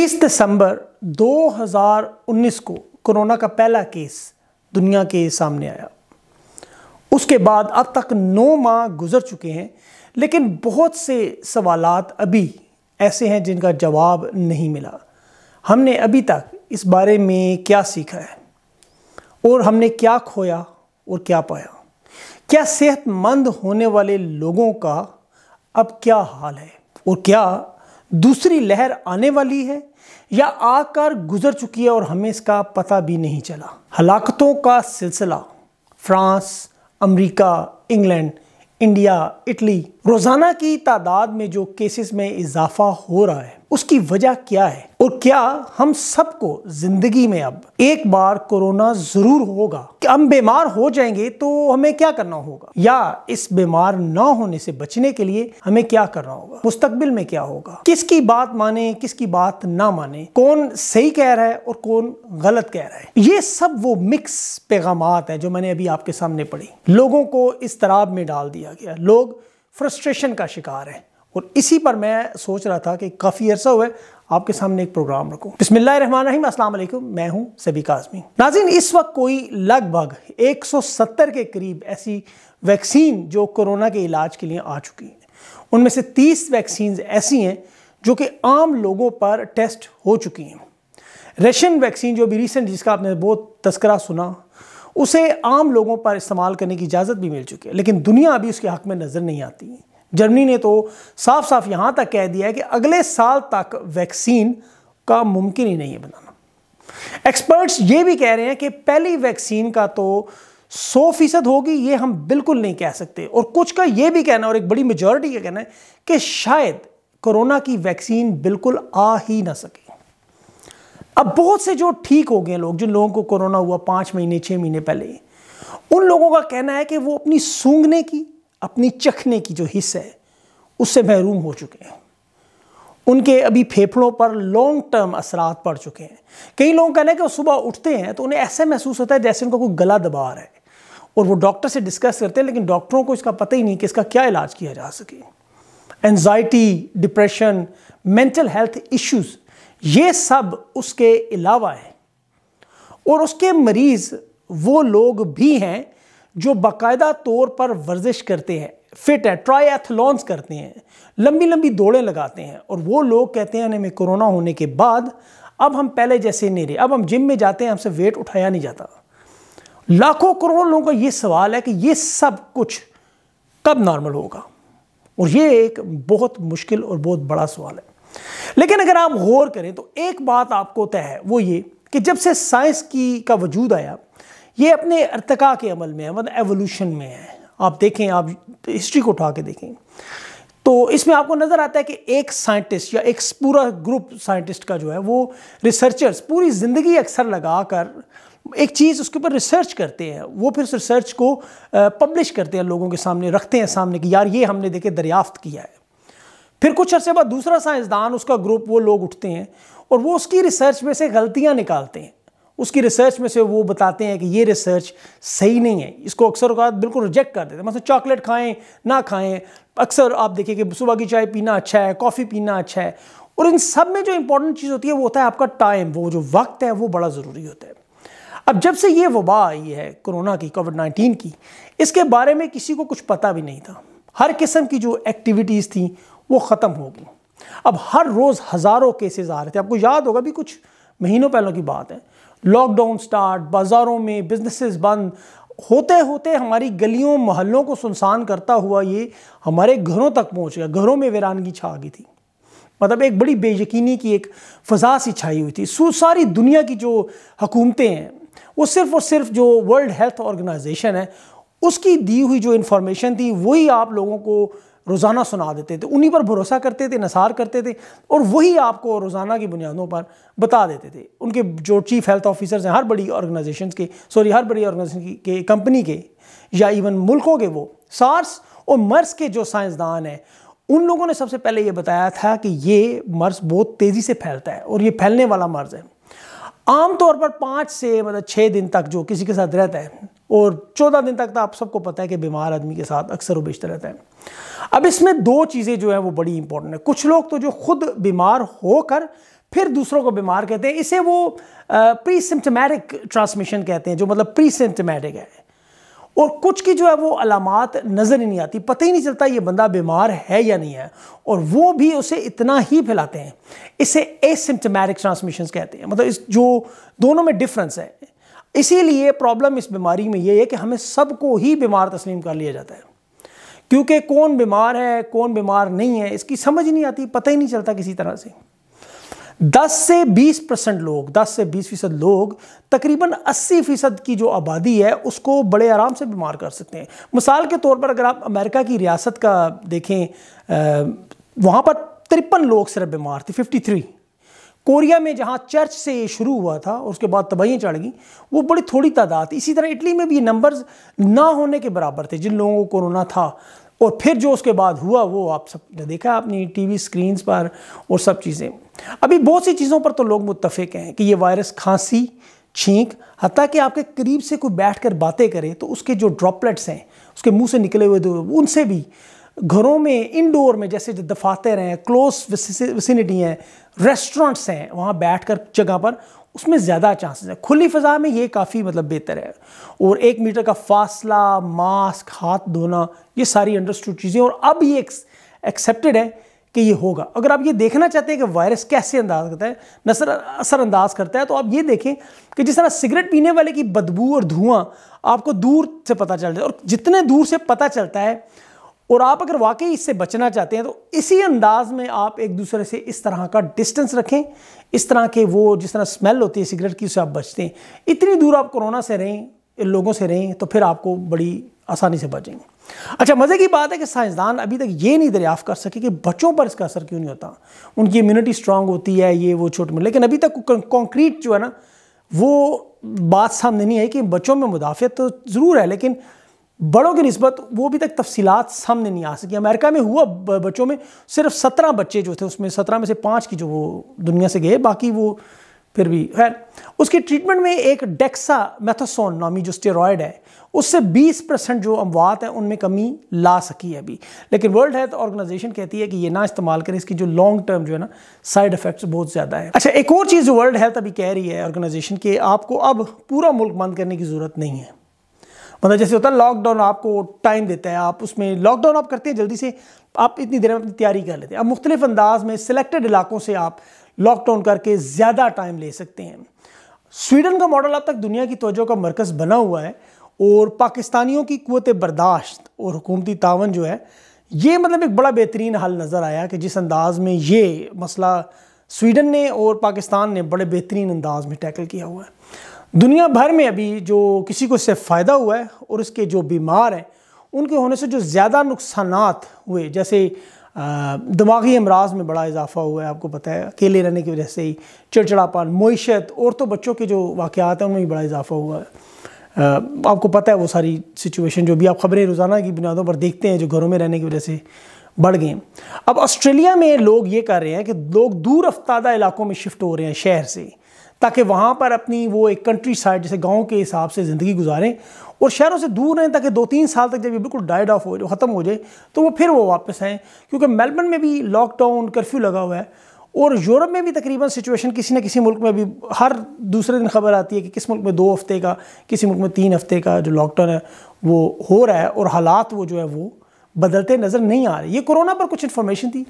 30 दिसंबर 2019 को कोरोना का पहला केस दुनिया के सामने आया उसके बाद अब तक नौ माह गुजर चुके हैं लेकिन बहुत से सवालात अभी ऐसे हैं जिनका जवाब नहीं मिला हमने अभी तक इस बारे में क्या सीखा है और हमने क्या खोया और क्या पाया क्या सेहतमंद होने वाले लोगों का अब क्या हाल है और क्या दूसरी लहर आने वाली है या आकर गुजर चुकी है और हमें इसका पता भी नहीं चला हलाकतों का सिलसिला France America, England India Italy रोज़ाना की तादाद में जो केसेस में इजाफा हो रहा है उसकी वजह क्या है और क्या हम सबको जिंदगी में अब एक बार कोरोना जरूर होगा कि हम बीमार हो जाएंगे तो हमें क्या करना होगा या इस बीमार ना होने से बचने के लिए हमें क्या करना होगा मुस्तकबिल में क्या होगा किसकी बात माने किसकी बात ना माने कौन सही कह रहा है और कौन गलत कह रहा है ये सब वो मिक्स पैगाम है जो मैंने अभी आपके सामने पढ़ी लोगों को इस तराब में डाल दिया गया लोग फ्रस्ट्रेशन का शिकार है और इसी पर मैं सोच रहा था कि काफ़ी अर्सा हुआ है आपके सामने एक प्रोग्राम रखूँ बसमिल्लाम असलम मैं हूँ सभी काजमी नाजिन इस वक्त कोई लगभग 170 के करीब ऐसी वैक्सीन जो कोरोना के इलाज के लिए आ चुकी हैं उनमें से 30 वैक्सीन ऐसी हैं जो कि आम लोगों पर टेस्ट हो चुकी हैं रशियन वैक्सीन जो भी रिसेंट जिसका आपने बहुत तस्करा सुना उसे आम लोगों पर इस्तेमाल करने की इजाज़त भी मिल चुकी है लेकिन दुनिया अभी उसके हक में नज़र नहीं आती है जर्मनी ने तो साफ साफ यहाँ तक कह दिया है कि अगले साल तक वैक्सीन का मुमकिन ही नहीं है बनाना एक्सपर्ट्स ये भी कह रहे हैं कि पहली वैक्सीन का तो सौ फीसद होगी ये हम बिल्कुल नहीं कह सकते और कुछ का ये भी कहना और एक बड़ी मेजोरिटी का कहना है कि शायद कोरोना की वैक्सीन बिल्कुल आ ही ना सके अब बहुत से जो ठीक हो गए लोग जिन लोगों को कोरोना हुआ पाँच महीने छः महीने पहले उन लोगों का कहना है कि वो अपनी सूंघने की अपनी चखने की जो हिस्स है उससे महरूम हो चुके हैं उनके अभी फेफड़ों पर लॉन्ग टर्म असरात पड़ चुके हैं कई लोगों का कहना है कि वो सुबह उठते हैं तो उन्हें ऐसा महसूस होता है जैसे उनका कोई गला दबा रहा है और वो डॉक्टर से डिस्कस करते हैं लेकिन डॉक्टरों को इसका पता ही नहीं कि इसका क्या इलाज किया जा सके anxiety depression mental health issues ये सब उसके अलावा है और उसके मरीज़ वो लोग भी हैं जो बाकायदा तौर पर वर्जिश करते हैं फिट है ट्राईथलॉन्स करते हैं लंबी लंबी दौड़ें लगाते हैं और वो लोग कहते हैं हमें कोरोना होने के बाद अब हम पहले जैसे नहीं रहे अब हम जिम में जाते हैं हमसे वेट उठाया नहीं जाता लाखों करोड़ों लोगों का ये सवाल है कि ये सब कुछ कब नॉर्मल होगा और ये एक बहुत मुश्किल और बहुत बड़ा सवाल है लेकिन अगर आप गौर करें तो एक बात आपको तय है वो ये कि जब से साइंस की का वजूद आया ये अपने अर्तका के अमल में है मतलब एवोल्यूशन में है आप देखें आप हिस्ट्री को उठा के देखें तो इसमें आपको नज़र आता है कि एक साइंटिस्ट या एक पूरा ग्रुप साइंटिस्ट का जो है वो रिसर्चर्स पूरी ज़िंदगी अक्सर लगा कर एक चीज़ उसके ऊपर रिसर्च करते हैं वो फिर उस रिसर्च को पब्लिश करते हैं लोगों के सामने रखते हैं सामने कि यार ये हमने देखे दरियाफ्त किया है फिर कुछ अरसे बाद दूसरा साइंसदान उसका ग्रुप वो लोग उठते हैं और वो उसकी रिसर्च में से गलतियाँ निकालते हैं उसकी रिसर्च में से वो बताते हैं कि ये रिसर्च सही नहीं है इसको अक्सर अवकात बिल्कुल रिजेक्ट कर देते हैं मतलब चॉकलेट खाएं ना खाएं अक्सर आप देखिए कि सुबह की चाय पीना अच्छा है कॉफ़ी पीना अच्छा है और इन सब में जो इंपॉर्टेंट चीज़ होती है वो होता है आपका टाइम वो जो वक्त है वो बड़ा ज़रूरी होता है अब जब से ये वबा आई है कोरोना की कोविड नाइन्टीन की इसके बारे में किसी को कुछ पता भी नहीं था हर किस्म की जो एक्टिविटीज़ थी वो ख़त्म हो गई अब हर रोज़ हज़ारों केसेस आ रहे थे आपको याद होगा भी कुछ महीनों पहलों की बात है लॉकडाउन स्टार्ट बाज़ारों में बिजनेसेस बंद होते होते हमारी गलियों मोहल्लों को सुनसान करता हुआ ये हमारे घरों तक पहुंच गया घरों में वीरानगी छा गई थी मतलब एक बड़ी बेयकीनी की एक फ़जा सी छाई हुई थी सारी दुनिया की जो हकूमतें हैं वो सिर्फ़ और सिर्फ जो वर्ल्ड हेल्थ ऑर्गेनाइजेशन है उसकी दी हुई जो इन्फॉर्मेशन थी वही आप लोगों को रोज़ाना सुना देते थे उन्हीं पर भरोसा करते थे नसार करते थे और वही आपको रोज़ाना की बुनियादों पर बता देते थे उनके जो चीफ हेल्थ ऑफिसर्स हैं हर बड़ी ऑर्गेनाइजेशन के सॉरी हर बड़ी ऑर्गेनाइजेशन के कंपनी के या इवन मुल्कों के वो सार्स और मर्स के जो साइंसदान हैं उन लोगों ने सबसे पहले ये बताया था कि ये मर्स बहुत तेज़ी से फैलता है और ये फैलने वाला मर्ज़ है आमतौर पर पाँच से मतलब छः दिन तक जो किसी के साथ रहता है और चौदह दिन तक तो आप सबको पता है कि बीमार आदमी के साथ अक्सर व बेशतर रहता है अब इसमें दो चीज़ें जो हैं वो बड़ी इंपॉर्टेंट है कुछ लोग तो जो खुद बीमार होकर फिर दूसरों को बीमार कहते हैं इसे वो प्री सिम्टमेटिक ट्रांसमिशन कहते हैं जो मतलब प्री सिम्टमेटिक है और कुछ की जो है वो अलामत नज़र ही नहीं आती पता ही नहीं चलता ये बंदा बीमार है या नहीं है और वो भी उसे इतना ही फैलाते हैं इसे एसिम्टमेटिक ट्रांसमिशन कहते हैं मतलब इस जो दोनों में डिफरेंस है इसीलिए प्रॉब्लम इस बीमारी में ये है कि हमें सबको ही बीमार तस्लीम कर लिया जाता है क्योंकि कौन बीमार है कौन बीमार नहीं है इसकी समझ नहीं आती पता ही नहीं चलता किसी तरह से 10 से 20 परसेंट लोग 10 से 20 फीसद लोग तकरीबन 80 फीसद की जो आबादी है उसको बड़े आराम से बीमार कर सकते हैं मिसाल के तौर पर अगर आप अमेरिका की रियासत का देखें वहाँ पर तिरपन लोग सिर्फ बीमार थे 53 कोरिया में जहाँ चर्च से ये शुरू हुआ था और उसके बाद तबाहियाँ चढ़ गई वो बड़ी थोड़ी तादाद इसी तरह इटली में भी ये नंबर्स ना होने के बराबर थे जिन लोगों को कोरोना था और फिर जो उसके बाद हुआ वो आप सब देखा आपने टीवी स्क्रीन्स पर और सब चीज़ें अभी बहुत सी चीज़ों पर तो लोग मुतफ़िक हैं कि ये वायरस खांसी छींक हती कि आपके करीब से कोई बैठ कर बातें करे तो उसके जो ड्रॉपलेट्स हैं उसके मुँह से निकले हुए उनसे भी घरों में इनडोर में जैसे दफातर हैं क्लोज विसिनिटी हैं रेस्टोरेंट्स हैं वहाँ बैठ कर जगह पर उसमें ज़्यादा चांसेस हैं खुली फ़जा में ये काफ़ी मतलब बेहतर है और एक मीटर का फासला मास्क हाथ धोना ये सारी अंडरस्टूड चीज़ें और अब ये एक्सेप्टेड है कि ये होगा अगर आप ये देखना चाहते हैं कि वायरस कैसे अंदाज करता है नसर असर अंदाज करता है तो आप ये देखें कि जिस तरह सिगरेट पीने वाले की बदबू और धुआं आपको दूर से पता चल जाए और जितने दूर से पता चलता है और आप अगर वाकई इससे बचना चाहते हैं तो इसी अंदाज में आप एक दूसरे से इस तरह का डिस्टेंस रखें इस तरह के वो जिस तरह स्मेल होती है सिगरेट की उससे आप बचते हैं इतनी दूर आप कोरोना से रहें लोगों से रहें तो फिर आपको बड़ी आसानी से बचेंगे अच्छा मज़े की बात है कि साइंसदान अभी तक ये नहीं दरियाफ्त कर सके कि बच्चों पर इसका असर क्यों नहीं होता उनकी इम्यूनिटी स्ट्रांग होती है ये वो छोट में लेकिन अभी तक कॉन्क्रीट जो है ना वो बात सामने नहीं आई कि बच्चों में मुदाफ़त तो ज़रूर है लेकिन बड़ों की नस्बत वो अभी तक तफसीत सामने नहीं आ सकी अमेरिका में हुआ बच्चों में सिर्फ सत्रह बच्चे जो थे उसमें सत्रह में से पाँच की जो वो दुनिया से गए बाकी वो फिर भी खैर उसके ट्रीटमेंट में एक डेक्सा मैथोसोन नामी जो स्टेरॉयड है उससे 20 परसेंट जो अमवात हैं उनमें कमी ला सकी है अभी लेकिन वर्ल्ड हेल्थ ऑर्गेनाइजेशन कहती है कि ये ना इस्तेमाल करें इसकी जो लॉन्ग टर्म जो है ना साइड इफेक्ट्स बहुत ज़्यादा है अच्छा एक और चीज़ वर्ल्ड हेल्थ अभी कह रही है ऑर्गेनाइजेशन कि आपको अब पूरा मुल्क बंद करने की ज़रूरत नहीं है मतलब जैसे होता है लॉकडाउन आपको टाइम देता है आप उसमें लॉकडाउन आप करते हैं जल्दी से आप इतनी देर में अपनी तैयारी कर लेते हैं अब मुख्तलिफ अंदाज में सिलेक्टेड इलाकों से आप लॉकडाउन करके ज़्यादा टाइम ले सकते हैं स्वीडन का मॉडल अब तक दुनिया की तोजह का मरकज़ बना हुआ है और पाकिस्तानियों की क़वत बर्दाश्त और हुकूमती तावन जो है ये मतलब एक बड़ा बेहतरीन हल नज़र आया कि जिस अंदाज में ये मसला स्वीडन ने और पाकिस्तान ने बड़े बेहतरीन अंदाज में टैकल किया हुआ है दुनिया भर में अभी जो किसी को इससे फ़ायदा हुआ है और इसके जो बीमार हैं उनके होने से जो ज़्यादा नुकसान हुए जैसे दिमागी अमराज में बड़ा इजाफा हुआ है आपको पता है अकेले रहने की वजह से ही चिड़चिड़ापन मीशत और तो बच्चों के जो वाक़ात हैं उनमें भी बड़ा इजाफा हुआ है आपको पता है वो सारी सिचुएशन जो भी आप ख़बरें रोज़ाना की बुनियादों पर देखते हैं जो घरों में रहने की वजह से बढ़ गए अब ऑस्ट्रेलिया में लोग ये कर रहे हैं कि लोग दूर अफ्तादा इलाकों में शिफ्ट हो रहे हैं शहर से ताकि वहाँ पर अपनी वो एक कंट्री साइड जैसे गाँव के हिसाब से ज़िंदगी गुजारें और शहरों से दूर रहें ताकि दो तीन साल तक जब ये बिल्कुल डाइड ऑफ हो जाए ख़त्म हो जाए तो वो फिर वो वापस आएँ क्योंकि मेलबर्न में भी लॉकडाउन कर्फ्यू लगा हुआ है और यूरोप में भी तकरीबन सिचुएशन किसी न किसी मुल्क में भी हर दूसरे दिन खबर आती है कि किस मुल्क में दो हफ्ते का किसी मुल्क में तीन हफ्ते का जो लॉकडाउन है वो हो रहा है और हालात वो जो है वो बदलते नज़र नहीं आ रहे ये कोरोना पर कुछ इन्फॉर्मेशन थी